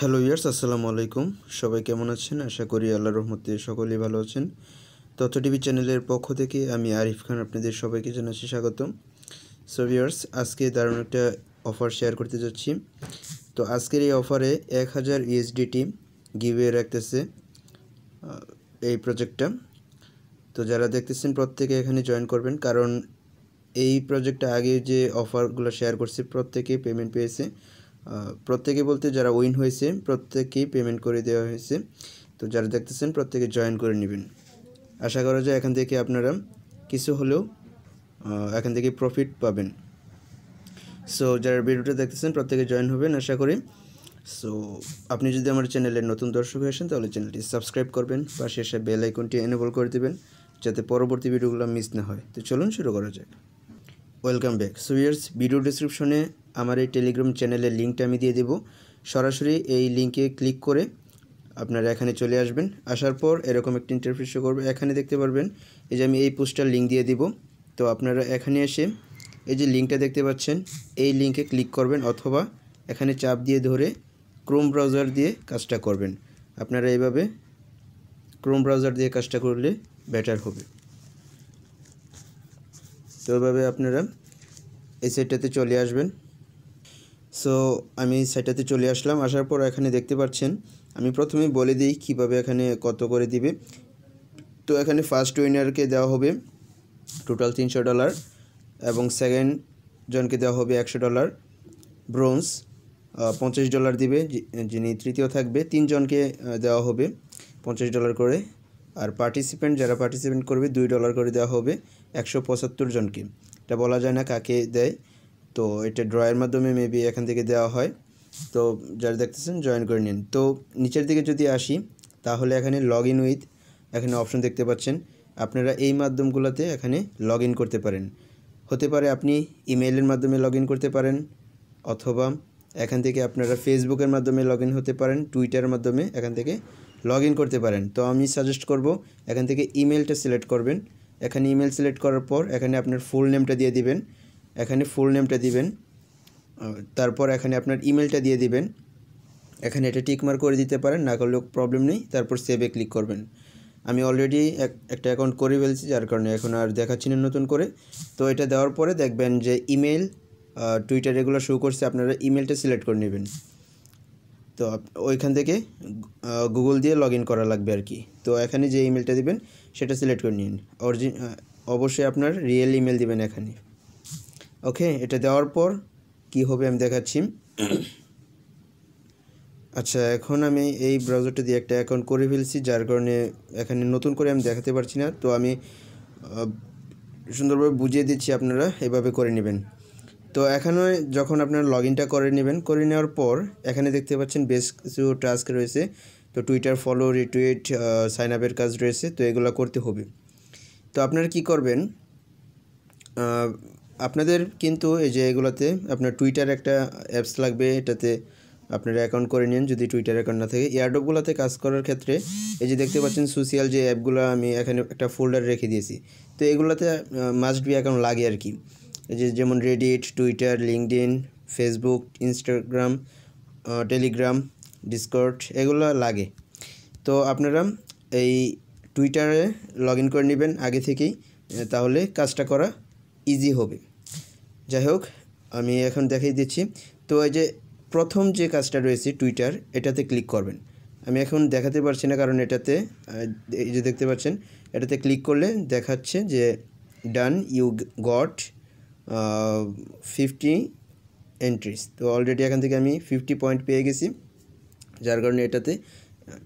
hello years আসসালামু আলাইকুম সবাই কেমন আছেন আশা করি আল্লাহ রহমতে সকলেই ভালো আছেন তথ্য টিভি চ্যানেলের পক্ষ থেকে আমি আরিফ খান আপনাদের সবাইকে জানাচ্ছি স্বাগতম সো ইয়ার্স আজকে দারুণ একটা অফার শেয়ার করতে যাচ্ছি তো আজকের এই অফারে এক হাজার ইএসডিটি গিভে রাখতেছে এই প্রজেক্টটা তো যারা দেখতেছেন প্রত্যেকে এখানে জয়েন করবেন কারণ এই প্রজেক্টটা আগে যে অফারগুলো শেয়ার করছে প্রত্যেকে পেমেন্ট পেয়েছে প্রত্যেকে বলতে যারা উইন হয়েছে প্রত্যেকেই পেমেন্ট করে দেওয়া হয়েছে তো যারা দেখতেছেন প্রত্যেকে জয়েন করে নেবেন আশা করা যায় এখান থেকে আপনারা কিছু হলেও এখান থেকে প্রফিট পাবেন সো যারা ভিডিওটা দেখতেছেন প্রত্যেকে জয়েন হবেন আশা করি সো আপনি যদি আমার চ্যানেলে নতুন দর্শক হয়ে আসেন তাহলে চ্যানেলটি সাবস্ক্রাইব করবেন পাশে এসে বেল আইকনটি এনেবল করে দেবেন যাতে পরবর্তী ভিডিওগুলো মিস না হয় তো চলুন শুরু করা যায় ওয়েলকাম ব্যাক সুইয়ার্স ভিডিও ডিসক্রিপশনে আমার এই টেলিগ্রাম চ্যানেলের লিঙ্কটা আমি দিয়ে দেব সরাসরি এই লিঙ্কে ক্লিক করে আপনারা এখানে চলে আসবেন আসার পর এরকম একটা ইন্টারফেস করবে এখানে দেখতে পারবেন এই যে আমি এই পোস্টার লিঙ্ক দিয়ে দিব তো আপনারা এখানে এসে এই যে লিঙ্কটা দেখতে পাচ্ছেন এই লিঙ্কে ক্লিক করবেন অথবা এখানে চাপ দিয়ে ধরে ক্রোম ব্রাউজার দিয়ে কাজটা করবেন আপনারা এইভাবে ক্রোম ব্রাউজার দিয়ে কাজটা করলে বেটার হবে তো এভাবে আপনারা এই সাইডটাতে চলে আসবেন সো আমি সাইডটাতে চলে আসলাম আসার পর এখানে দেখতে পাচ্ছেন আমি প্রথমে বলে দিই কিভাবে এখানে কত করে দিবে তো এখানে ফার্স্ট উইনারকে দেওয়া হবে টোটাল তিনশো ডলার এবং সেকেন্ড জনকে দেওয়া হবে একশো ডলার ব্রোঞ্জ পঞ্চাশ ডলার দিবে যিনি তৃতীয় থাকবে তিনজনকে দেওয়া হবে পঞ্চাশ ডলার করে আর পার্টিসিপেন্ট যারা পার্টিসিপেন্ট করবে দুই ডলার করে দেওয়া হবে একশো পঁচাত্তর জনকে এটা বলা যায় না কাকে দেয় তো এটা ড্রয়ের মাধ্যমে মেবি এখান থেকে দেওয়া হয় তো যারা দেখতেছেন জয়েন করে নিন তো নিচের দিকে যদি আসি তাহলে এখানে লগ ইন উইথ এখানে অপশন দেখতে পাচ্ছেন আপনারা এই মাধ্যমগুলোতে এখানে লগ করতে পারেন হতে পারে আপনি ইমেইলের মাধ্যমে লগ করতে পারেন অথবা এখান থেকে আপনারা ফেসবুকের মাধ্যমে লগ হতে পারেন টুইটারের মাধ্যমে এখান থেকে লগ করতে পারেন তো আমি সাজেস্ট করব এখান থেকে ইমেলটা সিলেক্ট করবেন এখানে ইমেল সিলেক্ট করার পর এখানে আপনার ফুল নেমটা দিয়ে দিবেন এখানে ফুল নেমটা দিবেন তারপর এখানে আপনার ইমেলটা দিয়ে দিবেন এখানে এটা টিকমার করে দিতে পারেন না করলেও প্রবলেম নেই তারপর সেভে ক্লিক করবেন আমি অলরেডি একটা অ্যাকাউন্ট করে ফেলছি যার কারণে এখন আর দেখাচ্ছি না নতুন করে তো এটা দেওয়ার পরে দেখবেন যে ইমেল টুইটার এগুলো শো করছে আপনারা ইমেলটা সিলেক্ট করে নেবেন তো ওইখান থেকে গুগল দিয়ে লগ করা লাগবে আর কি তো এখানে যে ইমেলটা দিবেন সেটা সিলেক্ট করে নিন অরিজিন অবশ্যই আপনার রিয়েল ইমেল দেবেন এখানে ওকে এটা দেওয়ার পর কি হবে আমি দেখাচ্ছি আচ্ছা এখন আমি এই ব্রাউজারটা দিয়ে একটা অ্যাকাউন্ট করে ফেলছি যার কারণে এখানে নতুন করে আমি দেখাতে পারছি না তো আমি সুন্দরভাবে বুঝিয়ে দিচ্ছি আপনারা এভাবে করে নেবেন তো এখানে যখন আপনারা লগ ইনটা করে নেবেন করে নেওয়ার পর এখানে দেখতে পাচ্ছেন বেশ কিছু টাস্ক রয়েছে তো টুইটার ফলো রিটুইট সাইন আপের কাজ রয়েছে তো এগুলো করতে হবে তো আপনারা কি করবেন আপনাদের কিন্তু এই যে এগুলোতে আপনার টুইটার একটা অ্যাপস লাগবে এটাতে আপনারা অ্যাকাউন্ট করে নিন যদি টুইটার অ্যাকাউন্ট না থাকে এয়ারডপগুলোতে কাজ করার ক্ষেত্রে এই যে দেখতে পাচ্ছেন সোশ্যাল যে অ্যাপগুলো আমি এখানে একটা ফোল্ডার রেখে দিয়েছি তো এগুলোতে মাস্ট বি অ্যাকাউন্ট লাগে আর কি যেমন Reddit Twitter LinkedIn Facebook Instagram Telegram Discord এগুলো লাগে তো আপনারা এই টুইটারে লগ ইন করে নেবেন আগে থেকেই তাহলে কাজটা করা ইজি হবে যাই হোক আমি এখন দেখিয়ে দিচ্ছি তো এই যে প্রথম যে কাজটা রয়েছে টুইটার এটাতে ক্লিক করবেন আমি এখন দেখাতে পারছি না কারণ এটাতে এই যে দেখতে পাচ্ছেন এটাতে ক্লিক করলে দেখাচ্ছে যে done you got fifty entries তো অলরেডি এখান থেকে আমি ফিফটি পয়েন্ট পেয়ে গেছি যার কারণে এটাতে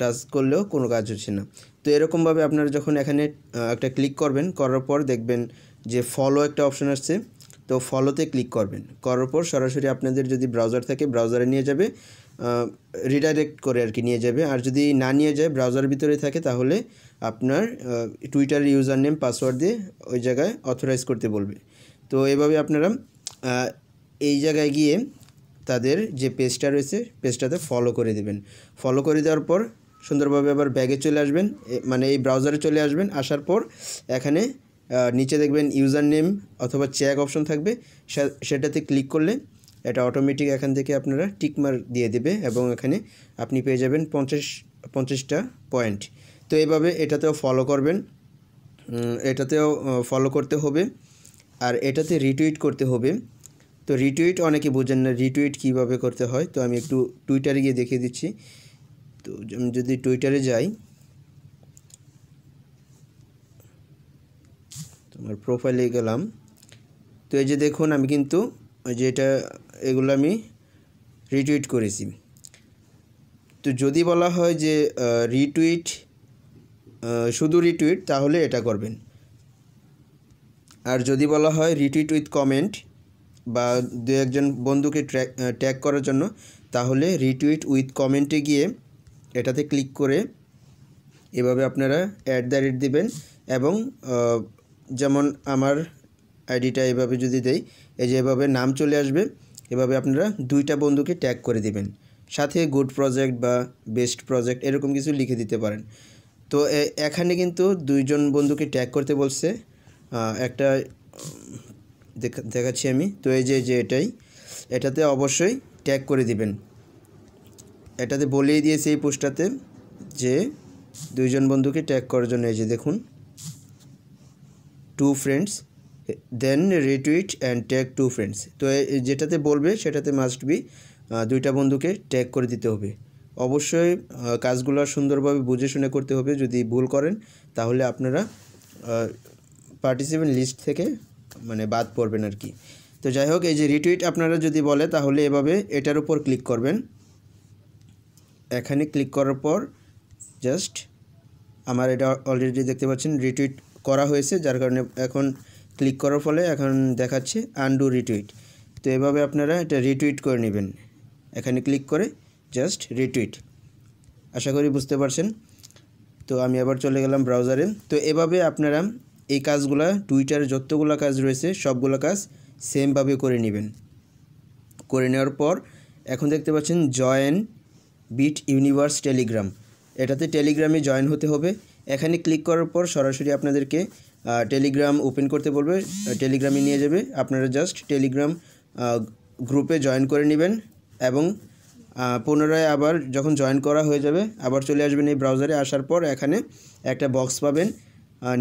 টাচ করলেও কোনো কাজ হচ্ছে না তো এরকমভাবে আপনারা যখন এখানে একটা ক্লিক করবেন করার পর দেখবেন যে ফলো একটা অপশন আসছে তো ফলোতে ক্লিক করবেন করার পর সরাসরি আপনাদের যদি ব্রাউজার থাকে ব্রাউজারে নিয়ে যাবে রিডাইরেক্ট করে আর কি নিয়ে যাবে আর যদি না নিয়ে যায় ব্রাউজার ভিতরে থাকে তাহলে আপনার টুইটার ইউজার নেম পাসওয়ার্ড দিয়ে ওই জায়গায় অথরাইজ করতে বলবে তো এভাবে আপনারা এই জায়গায় গিয়ে তাদের যে পেজটা রয়েছে পেজটাতে ফলো করে দেবেন ফলো করে দেওয়ার পর সুন্দরভাবে আবার ব্যাগে চলে আসবেন মানে এই ব্রাউজারে চলে আসবেন আসার পর এখানে নিচে দেখবেন ইউজার নেম অথবা চেক অপশন থাকবে সেটাতে ক্লিক করলে এটা অটোমেটিক এখান থেকে আপনারা টিকমার দিয়ে দেবে এবং এখানে আপনি পেয়ে যাবেন পঞ্চাশ পঞ্চাশটা পয়েন্ট তো এইভাবে এটাতেও ফলো করবেন এটাতেও ফলো করতে হবে আর এটাতে রিটুইট করতে হবে তো রিটুইট অনেকে বোঝেন না রিটুইট কিভাবে করতে হয় তো আমি একটু টুইটারে গিয়ে দেখিয়ে দিচ্ছি তো আমি যদি টুইটারে যাই তোমার প্রোফাইলে গেলাম তো এই যে দেখুন আমি কিন্তু ওই যে এটা এগুলো আমি রিটুইট করেছি তো যদি বলা হয় যে রিটুইট শুধু রিটুইট তাহলে এটা করবেন আর যদি বলা হয় রিটুইট উইথ কমেন্ট বা দু একজন বন্ধুকে ট্র্যাক ট্যাগ করার জন্য তাহলে রিটুইট উইথ কমেন্টে গিয়ে এটাতে ক্লিক করে এভাবে আপনারা অ্যাট দ্য রেট দেবেন এবং যেমন আমার আইডিটা এভাবে যদি দেই এই যে এভাবে নাম চলে আসবে এভাবে আপনারা দুইটা বন্ধুকে ট্যাগ করে দিবেন সাথে গুড প্রজেক্ট বা বেস্ট প্রজেক্ট এরকম কিছু লিখে দিতে পারেন তো এখানে কিন্তু দুইজন বন্ধুকে ট্যাগ করতে বলছে একটা দেখা দেখাচ্ছি আমি তো এই যে যে এটাই এটাতে অবশ্যই ট্যাগ করে দিবেন এটাতে বলেই দিয়েছে এই পোস্টটাতে যে দুইজন বন্ধুকে ট্যাগ করার জন্য এই যে দেখুন two friends then retweet and tag two friends তো যেটাতে বলবে সেটাতে মাস্ট বি দুইটা বন্ধুকে ট্যাগ করে দিতে হবে অবশ্যই কাজগুলো সুন্দরভাবে বুঝে শুনে করতে হবে যদি ভুল করেন তাহলে আপনারা পার্টিসিপেন্ট লিস্ট থেকে মানে বাদ পড়বেন আর কি তো যাই হোক এই যে রিটুইট আপনারা যদি বলে তাহলে এভাবে এটার উপর ক্লিক করবেন এখানে ক্লিক করার পর জাস্ট আমার এটা অলরেডি দেখতে পাচ্ছেন রিটুইট করা হয়েছে যার কারণে এখন ক্লিক করার ফলে এখন দেখাচ্ছে আনডু রিটুইট তো এভাবে আপনারা এটা রিটুইট করে নেবেন এখানে ক্লিক করে জাস্ট রিটুইট আশা করি বুঝতে পারছেন তো আমি আবার চলে গেলাম ব্রাউজারে তো এভাবে আপনারা এই কাজগুলা টুইটারে যতগুলো কাজ রয়েছে সবগুলো কাজ সেমভাবে করে নেবেন করে নেওয়ার পর এখন দেখতে পাচ্ছেন জয়েন বিট ইউনিভার্স টেলিগ্রাম এটাতে টেলিগ্রামে জয়েন হতে হবে এখানে ক্লিক করার পর সরাসরি আপনাদেরকে টেলিগ্রাম ওপেন করতে বলবে টেলিগ্রামে নিয়ে যাবে আপনারা জাস্ট টেলিগ্রাম গ্রুপে জয়েন করে নেবেন এবং পুনরায় আবার যখন জয়েন করা হয়ে যাবে আবার চলে আসবেন এই ব্রাউজারে আসার পর এখানে একটা বক্স পাবেন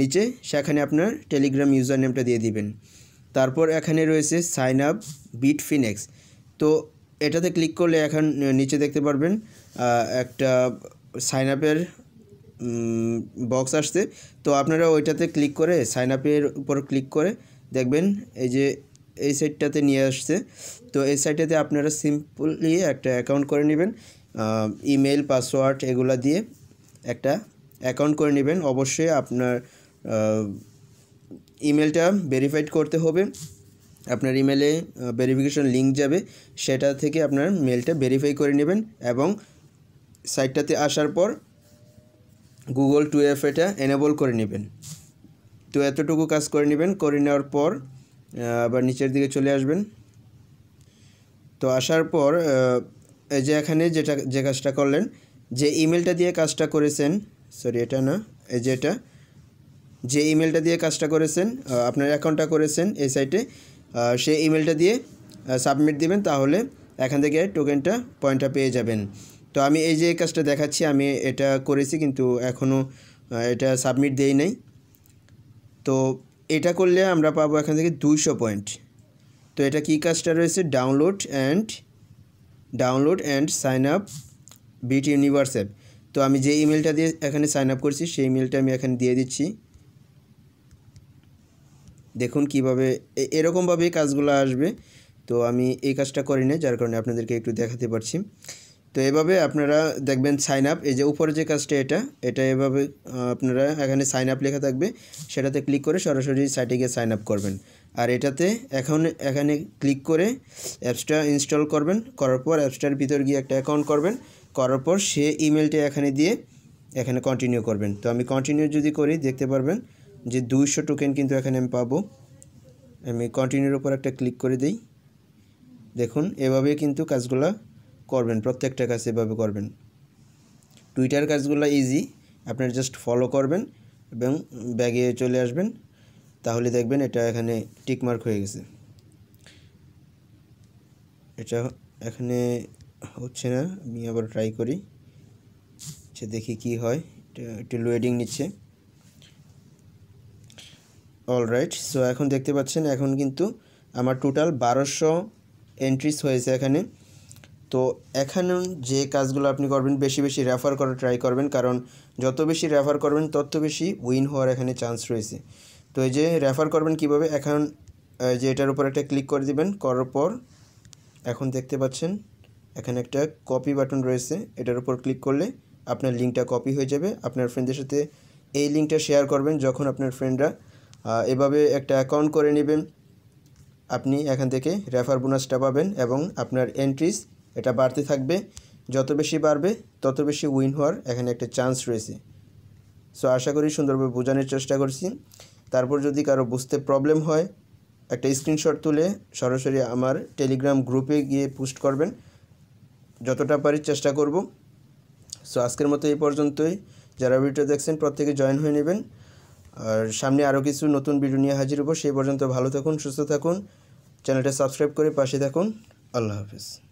নিচে সেখানে আপনার টেলিগ্রাম ইউজার নেমটা দিয়ে দিবেন তারপর এখানে রয়েছে সাইন আপ বিট ফিনেক্স তো এটাতে ক্লিক করলে এখন নিচে দেখতে পারবেন একটা সাইন আপের বক্স আসছে তো আপনারা ওইটাতে ক্লিক করে সাইন আপের উপর ক্লিক করে দেখবেন এই যে এই সাইটটাতে নিয়ে আসছে তো এই সাইটটাতে আপনারা সিম্পলি একটা অ্যাকাউন্ট করে নেবেন ইমেল পাসওয়ার্ড এগুলা দিয়ে একটা অ্যাকাউন্ট করে নেবেন অবশ্যই আপনার ইমেলটা ভেরিফাইড করতে হবে আপনার ইমেলে ভেরিফিকেশন লিঙ্ক যাবে সেটা থেকে আপনার মেলটা ভেরিফাই করে নেবেন এবং সাইটটাতে আসার পর গুগল টু এফ এটা এনেবল করে নেবেন তো এতটুকু কাজ করে নেবেন করে নেওয়ার পর আবার নিচের দিকে চলে আসবেন তো আসার পর যে এখানে যেটা যে কাজটা করলেন যে ইমেলটা দিয়ে কাজটা করেছেন সরি এটা না এই যে এটা যে ইমেলটা দিয়ে কাজটা করেছেন আপনার অ্যাকাউন্টটা করেছেন এই সাইটে সেই ইমেলটা দিয়ে সাবমিট দিবেন তাহলে এখান থেকে টোকেনটা পয়েন্টটা পেয়ে যাবেন তো আমি এই যে কাজটা দেখাচ্ছি আমি এটা করেছি কিন্তু এখনও এটা সাবমিট দেই নাই তো এটা করলে আমরা পাবো এখান থেকে দুইশো পয়েন্ট তো এটা কী কাজটা রয়েছে download and download and sign up bit universe app তো আমি যে ইমেলটা দিয়ে এখানে সাইন আপ করছি সেই ইমেলটা আমি এখানে দিয়ে দিচ্ছি দেখুন কিভাবে এরকমভাবেই কাজগুলো আসবে তো আমি এই কাজটা করি না যার কারণে আপনাদেরকে একটু দেখাতে পারছি তো এভাবে আপনারা দেখবেন সাইন আপ এই যে উপরে যে কাজটা এটা এটা এভাবে আপনারা এখানে সাইন আপ লেখা থাকবে সেটাতে ক্লিক করে সরাসরি সাইটে গিয়ে সাইন আপ করবেন আর এটাতে এখন এখানে ক্লিক করে অ্যাপসটা ইনস্টল করবেন করার পর অ্যাপসটার ভিতর গিয়ে একটা অ্যাকাউন্ট করবেন করার পর সে ইমেলটা এখানে দিয়ে এখানে কন্টিনিউ করবেন তো আমি কন্টিনিউ যদি করি দেখতে পারবেন যে দুইশো টোকেন কিন্তু এখানে আমি পাবো আমি কন্টিনিউর উপর একটা ক্লিক করে দিই দেখুন এভাবে কিন্তু কাজগুলো করবেন প্রত্যেকটা কাজ এভাবে করবেন টুইটার কাজগুলো ইজি আপনার জাস্ট ফলো করবেন এবং ব্যাগে চলে আসবেন তাহলে দেখবেন এটা এখানে টিকমার্ক হয়ে গেছে এটা এখানে হচ্ছে না আমি আবার ট্রাই করি সে দেখি কি হয় এটা একটু লোয়েডিং নিচ্ছে অলরাইট সো এখন দেখতে পাচ্ছেন এখন কিন্তু আমার টোটাল বারোশো এন্ট্রিস হয়েছে এখানে তো এখানে যে কাজগুলো আপনি করবেন বেশি বেশি রেফার করার ট্রাই করবেন কারণ যত বেশি রেফার করবেন তত বেশি উইন হওয়ার এখানে চান্স রয়েছে তো এই যে রেফার করবেন কিভাবে এখন যে এটার উপর একটা ক্লিক করে দিবেন করার পর এখন দেখতে পাচ্ছেন এখানে একটা কপি বাটন রয়েছে এটার উপর ক্লিক করলে আপনার লিঙ্কটা কপি হয়ে যাবে আপনার ফ্রেন্ডদের সাথে এই লিঙ্কটা শেয়ার করবেন যখন আপনার ফ্রেন্ডরা এভাবে একটা অ্যাকাউন্ট করে নেবেন আপনি এখান থেকে রেফার বোনাসটা পাবেন এবং আপনার এন্ট্রিজ এটা বাড়তে থাকবে যত বেশি বাড়বে তত বেশি উইন হওয়ার এখানে একটা চান্স রয়েছে সো আশা করি সুন্দরভাবে বোঝানোর চেষ্টা করছি তারপর যদি কারো বুঝতে প্রবলেম হয় একটা স্ক্রিনশট তুলে সরাসরি আমার টেলিগ্রাম গ্রুপে গিয়ে পোস্ট করবেন যতটা পারি চেষ্টা করব সো আজকের মতো এই পর্যন্তই যারা ভিডিও দেখছেন প্রত্যেকে জয়েন হয়ে নেবেন আর সামনে আরও কিছু নতুন ভিডিও নিয়ে হাজির হবো সেই পর্যন্ত ভালো থাকুন সুস্থ থাকুন চ্যানেলটা সাবস্ক্রাইব করে পাশে থাকুন আল্লাহ হাফিজ